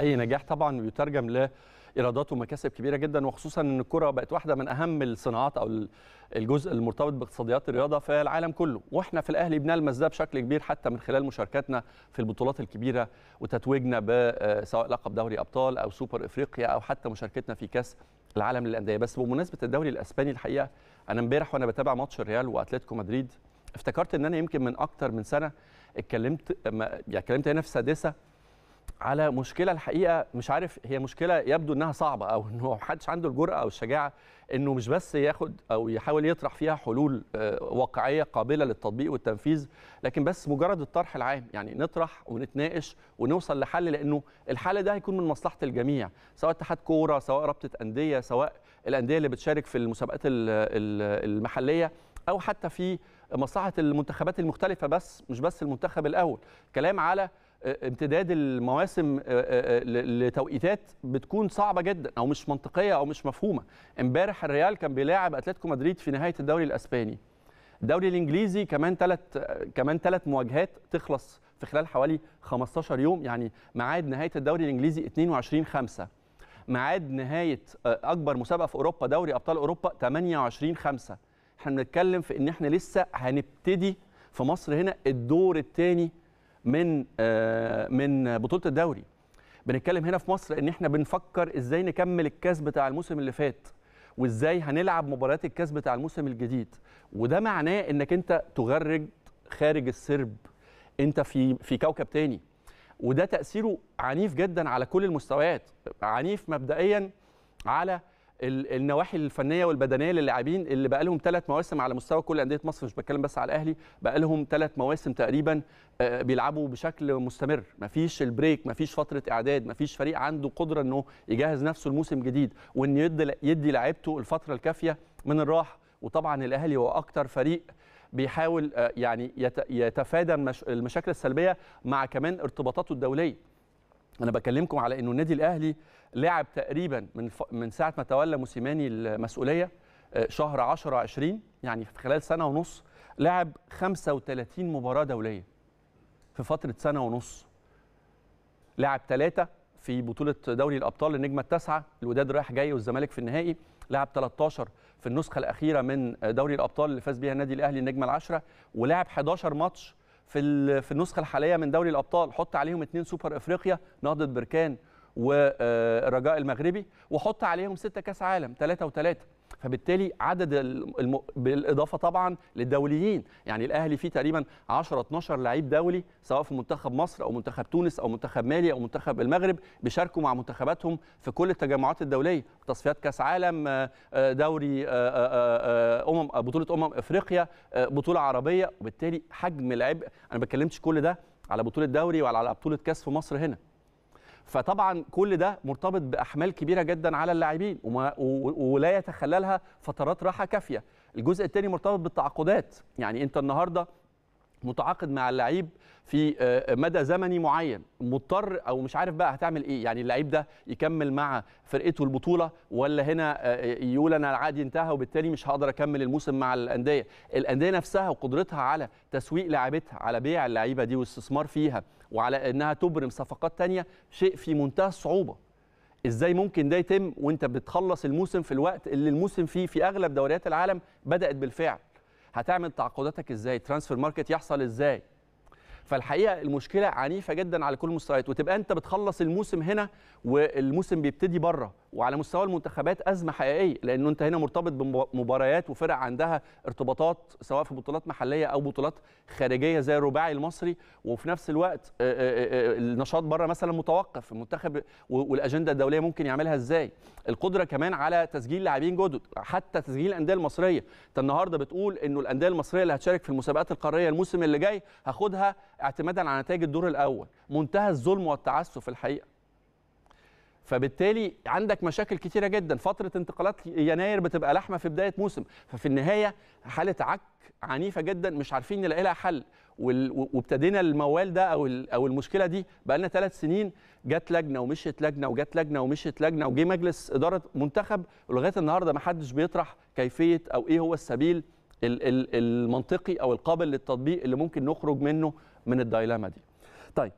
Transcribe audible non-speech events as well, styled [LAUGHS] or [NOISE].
اي نجاح طبعا بيترجم ل ايرادات ومكاسب كبيره جدا وخصوصا ان الكره بقت واحده من اهم الصناعات او الجزء المرتبط باقتصاديات الرياضه في العالم كله واحنا في الاهلي بنلمس ده بشكل كبير حتى من خلال مشاركتنا في البطولات الكبيره وتتويجنا آه، سواء لقب دوري ابطال او سوبر افريقيا او حتى مشاركتنا في كاس العالم للانديه بس بمناسبه الدوري الاسباني الحقيقه انا امبارح وانا بتابع ماتش الريال واتلتيكو مدريد افتكرت ان انا يمكن من اكتر من سنه اتكلمت يعني اتكلمت هنا في سادسه على مشكله الحقيقه مش عارف هي مشكله يبدو انها صعبه او [LAUGHS] انه محدش عنده الجرأه او الشجاعه انه مش بس ياخد او يحاول يطرح فيها حلول آه، واقعيه قابله للتطبيق والتنفيذ لكن بس مجرد الطرح العام يعني نطرح ونتناقش ونوصل لحل لانه الحل ده هيكون من مصلحه الجميع سواء اتحاد كوره سواء رابطه انديه سواء الانديه اللي بتشارك في المسابقات المحليه او حتى في مصلحه المنتخبات المختلفه بس مش بس المنتخب الاول كلام على امتداد المواسم آه، آه، آه، لتوقيتات بتكون صعبه جدا او مش منطقيه او مش مفهومه امبارح الريال كان بيلاعب اتلتيكو مدريد في نهايه الدوري الاسباني الدوري الانجليزي كمان ثلاث كمان ثلاث مواجهات تخلص في خلال حوالي 15 يوم يعني ميعاد نهايه الدوري الانجليزي 22 5 ميعاد نهايه اكبر مسابقه في اوروبا دوري ابطال اوروبا 28 5 احنا بنتكلم في ان احنا لسه هنبتدي في مصر هنا الدور الثاني من آه، من بطوله الدوري بنتكلم هنا في مصر ان احنا بنفكر ازاي نكمل الكاس بتاع الموسم اللي فات وازاي هنلعب مباريات الكاس بتاع الموسم الجديد وده معناه انك انت تغرد خارج السرب انت في في كوكب تاني وده تاثيره عنيف جدا على كل المستويات عنيف مبدئيا على النواحي الفنيه والبدنيه للاعبين اللي بقى لهم ثلاث مواسم على مستوى كل انديه مصر مش بتكلم بس على الاهلي بقى لهم ثلاث مواسم تقريبا آه، بيلعبوا بشكل مستمر مفيش البريك مفيش فتره اعداد مفيش فريق عنده قدره انه يجهز نفسه لموسم جديد وان يدي يدي لعيبته الفتره الكافيه من الراحه وطبعا الاهلي هو اكتر فريق بيحاول آه، يعني يتفادى المشاكل السلبيه مع كمان ارتباطاته الدوليه انا بكلمكم على انه النادي الاهلي لعب تقريبا من ف... من ساعه ما تولى موسيماني المسؤوليه آه، شهر 10 20 يعني في خلال سنه ونص لعب 35 مباراه دوليه في فتره سنه ونص لعب ثلاثه في بطوله دوري الابطال النجمه التاسعه الوداد رايح جاي والزمالك في النهائي لعب 13 في النسخه الاخيره من دوري الابطال اللي فاز بيها النادي الاهلي النجمه العشره ولعب 11 ماتش في النسخه الحاليه من دوري الابطال حط عليهم اثنين سوبر افريقيا نهضه بركان ورجاء المغربي وحط عليهم ستة كاس عالم ثلاثة وثلاثة فبالتالي عدد الم... بالاضافه طبعا للدوليين يعني الاهلي فيه تقريبا 10 12 لعيب دولي سواء في منتخب مصر او منتخب تونس او منتخب مالي او منتخب المغرب بيشاركوا مع منتخباتهم في كل التجمعات الدوليه تصفيات كاس عالم آه، آه، دوري آه، امم بطوله امم افريقيا بطوله عربيه وبالتالي حجم العبء انا ما بتكلمتش كل ده على بطوله دوري وعلى بطوله كاس في مصر هنا فطبعا كل ده مرتبط باحمال كبيره جدا على اللاعبين ولا يتخللها فترات راحه كافيه الجزء الثاني مرتبط بالتعاقدات يعني انت النهارده متعاقد مع اللعيب في آه، آه، مدى زمني معين مضطر او مش عارف بقى هتعمل ايه يعني اللعيب ده يكمل مع فرقته البطوله ولا هنا آه، يقول انا العقد انتهى وبالتالي مش هقدر اكمل الموسم مع الانديه الانديه نفسها وقدرتها على تسويق لعيبتها على بيع اللعيبه دي والاستثمار فيها وعلى انها تبرم صفقات تانية شيء في منتهى الصعوبه ازاي ممكن ده يتم وانت بتخلص الموسم في الوقت اللي الموسم فيه في اغلب دوريات العالم بدات بالفعل هتعمل تعاقداتك ازاي ترانسفير ماركت يحصل ازاي فالحقيقه المشكله عنيفه جدا على كل المستويات وتبقى انت بتخلص الموسم هنا والموسم بيبتدي بره وعلى مستوى المنتخبات ازمه حقيقيه لانه انت هنا مرتبط بمباريات وفرق عندها ارتباطات سواء في بطولات محليه او بطولات خارجيه زي الرباعي المصري وفي نفس الوقت آه، آه، آه، النشاط بره مثلا متوقف المنتخب والاجنده الدوليه ممكن يعملها ازاي القدره كمان على تسجيل لاعبين جدد حتى تسجيل الانديه المصريه انت النهارده بتقول انه الانديه المصريه اللي هتشارك في المسابقات القاريه الموسم اللي جاي هاخدها اعتمادا على نتائج الدور الاول منتهى الظلم والتعسف الحقيقه فبالتالي عندك مشاكل كتيره جدا فتره انتقالات يناير بتبقى لحمه في بدايه موسم ففي النهايه حاله عك عنيفه جدا مش عارفين نلاقي لها حل وابتدينا الموال ده او او المشكله دي بقى لنا ثلاث سنين جت لجنه ومشيت لجنه وجت لجنه ومشيت لجنه وجي مجلس اداره منتخب ولغايه النهارده ما حدش بيطرح كيفيه او ايه هو السبيل المنطقي او القابل للتطبيق اللي ممكن نخرج منه من الدايلاما دي. طيب